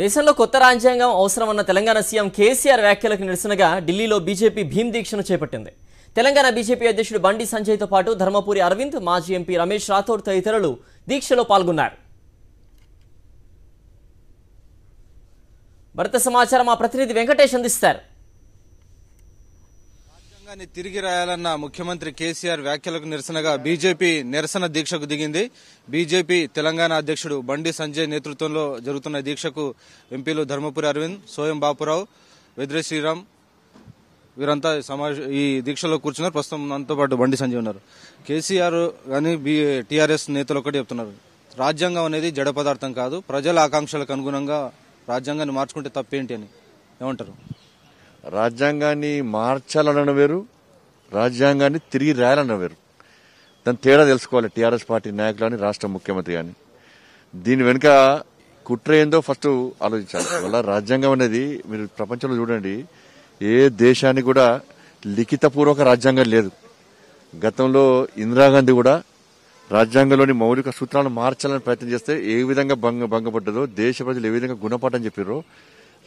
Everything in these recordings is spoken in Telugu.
దేశంలో కొత్త రాజ్యాంగం అవసరమన్న తెలంగాణ సీఎం కేసీఆర్ వ్యాఖ్యలకు నిరసనగా ఢిల్లీలో బీజేపీ భీమ్ దీక్షను చేపట్టింది తెలంగాణ బీజేపీ అధ్యక్షుడు బండి సంజయ్తో పాటు ధర్మపురి అరవింద్ మాజీ ఎంపీ రమేష్ రాథోడ్ తదితరులు దీక్షలో పాల్గొన్నారు భరత సమాచారం మా ప్రతినిధి వెంకటేష్ అందిస్తారు తెలంగాణ తిరిగి రాయాలన్న ముఖ్యమంత్రి కేసీఆర్ వ్యాఖ్యలకు నిరసనగా బీజేపీ నిరసన దీక్షకు దిగింది బీజేపీ తెలంగాణ అధ్యక్షుడు బండి సంజయ్ నేతృత్వంలో జరుగుతున్న దీక్షకు ఎంపీలు ధర్మపురి అరవింద్ సోయం బాపురావు వెద్రే శ్రీరామ్ వీరంతా సమావేశ ఈ దీక్షలో కూర్చున్నారు ప్రస్తుతం మనతో పాటు బండి సంజయ్ ఉన్నారు కేసీఆర్ కానీ బీ టీఆర్ఎస్ నేతలు ఒకటి చెప్తున్నారు రాజ్యాంగం అనేది జడ పదార్థం కాదు ప్రజల ఆకాంక్షలకు అనుగుణంగా రాజ్యాంగాన్ని మార్చుకుంటే తప్పేంటి అని ఏమంటారు రాజ్యాంగాన్ని మార్చాలని వేరు రాజ్యాంగాన్ని తిరిగి వేరు దాని తేడా తెలుసుకోవాలి టీఆర్ఎస్ పార్టీ నాయకులు అని రాష్ట్ర ముఖ్యమంత్రి కానీ దీని వెనుక కుట్ర ఏందో ఫస్ట్ ఆలోచించాలి వల్ల రాజ్యాంగం అనేది మీరు ప్రపంచంలో చూడండి ఏ దేశానికి కూడా లిఖితపూర్వక రాజ్యాంగం లేదు గతంలో ఇందిరాగాంధీ కూడా రాజ్యాంగంలోని మౌలిక సూత్రాలను మార్చాలని ప్రయత్నం చేస్తే ఏ విధంగా భంగ భంగపడ్డదో దేశ ప్రజలు ఏ విధంగా గుణపాఠం చెప్పారో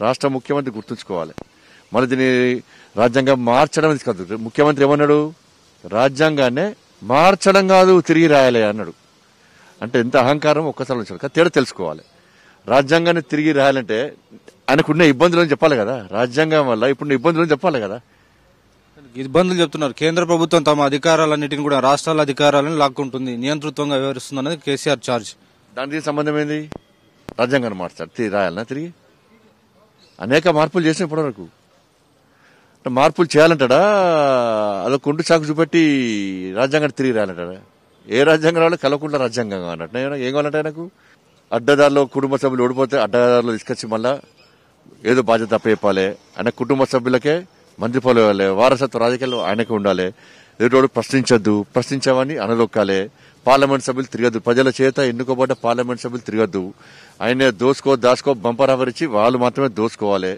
రాష్ట్ర ముఖ్యమంత్రి గుర్తుంచుకోవాలి మన దీన్ని రాజ్యాంగం మార్చడం అనేది కాదు ముఖ్యమంత్రి ఏమన్నాడు రాజ్యాంగాన్నే మార్చడం కాదు తిరిగి రాయాలి అన్నాడు అంటే ఎంత అహంకారం ఒక్కసారి వచ్చాడు తేడా తెలుసుకోవాలి రాజ్యాంగాన్ని తిరిగి రాయాలంటే ఆయనకున్న అని చెప్పాలి కదా రాజ్యాంగం వల్ల ఇప్పుడున్న అని చెప్పాలి కదా ఇబ్బందులు చెప్తున్నారు కేంద్ర ప్రభుత్వం తమ అధికారాలన్నింటిని కూడా రాష్ట్రాల అధికారాలను లాక్కుంటుంది నియంతృత్వంగా వివరిస్తుంది అనేది కేసీఆర్ చార్జ్ దానికి సంబంధం ఏంది రాజ్యాంగాన్ని మార్చారు రాయాలన్నా తిరిగి అనేక మార్పులు చేసిన ఇప్పటివరకు మార్పులు చేయాలంటాడా అలా కుండు చాకు చూపెట్టి రాజ్యాంగాన్ని తిరిగి రాయాలంటాడా ఏ రాజ్యాంగం రావాలి కలవకుండా రాజ్యాంగం అన్నట్టు ఏం కావాలంటే నాకు అడ్డదారిలో కుటుంబ సభ్యులు ఓడిపోతే అడ్డదారులు తీసుకొచ్చి మళ్ళా ఏదో బాధ్యత అప్పచెప్పాలి ఆయన కుటుంబ సభ్యులకే మంత్రి పదవి ఇవ్వాలి వారసత్వ రాజకీయాలు ఆయనకే ఉండాలి ఎదుటోడు ప్రశ్నించద్దు ప్రశ్నించామని అనదొక్కాలి పార్లమెంట్ సభ్యులు తిరగద్దు ప్రజల చేత ఎన్నుకోబడ్డ పార్లమెంట్ సభ్యులు తిరగద్దు ఆయనే దోసుకో దాచుకో బంపరావరిచి వాళ్ళు మాత్రమే దోసుకోవాలి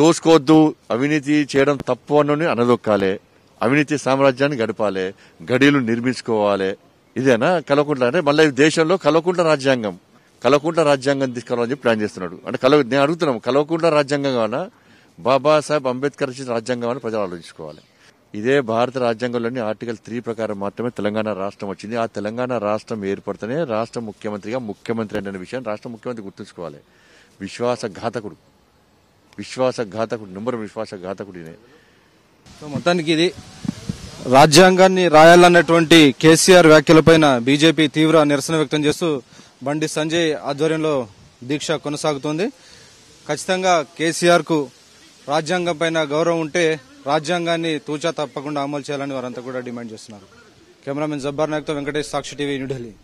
దోసుకోవద్దు అవినీతి చేయడం తప్పు అని అనదొక్కాలి అవినీతి సామ్రాజ్యాన్ని గడపాలి గడిలు నిర్మించుకోవాలి ఇదేనా కలకుంట్ల అంటే మళ్ళీ దేశంలో కలకుంట్ల రాజ్యాంగం కలకుంట్ల రాజ్యాంగం తీసుకురావాలని ప్లాన్ చేస్తున్నాడు అంటే కల నేను అడుగుతున్నాం కలవకుంట్ల రాజ్యాంగం కావాలా బాబాసాహెబ్ అంబేద్కర్ రచించిన రాజ్యాంగం అని ప్రజలు ఆలోచించుకోవాలి ఇదే భారత రాజ్యాంగంలోని ఆర్టికల్ త్రీ ప్రకారం మాత్రమే తెలంగాణ రాష్ట్రం వచ్చింది ఆ తెలంగాణ రాష్ట్రం ఏర్పడితేనే రాష్ట్ర ముఖ్యమంత్రిగా ముఖ్యమంత్రి అనే విషయం రాష్ట్ర ముఖ్యమంత్రి గుర్తుంచుకోవాలి విశ్వాసఘాతకుడు విశ్వాసఘాతకుడు నెంబర్ విశ్వాసఘాతకుడినే సో మొత్తానికి ఇది రాజ్యాంగాన్ని రాయాలన్నటువంటి కేసీఆర్ వ్యాఖ్యలపైన బీజేపీ తీవ్ర నిరసన వ్యక్తం చేస్తూ బండి సంజయ్ ఆధ్వర్యంలో దీక్ష కొనసాగుతోంది ఖచ్చితంగా కేసీఆర్ కు రాజ్యాంగం పైన గౌరవం ఉంటే రాజ్యాంగాన్ని తూచా తప్పకుండా అమలు చేయాలని వారంతా కూడా డిమాండ్ చేస్తున్నారు కెమెరామెన్ జబ్బార్ నాయక్తో వెంకటేష్ సాక్షి టీవీ న్యూఢిల్లీ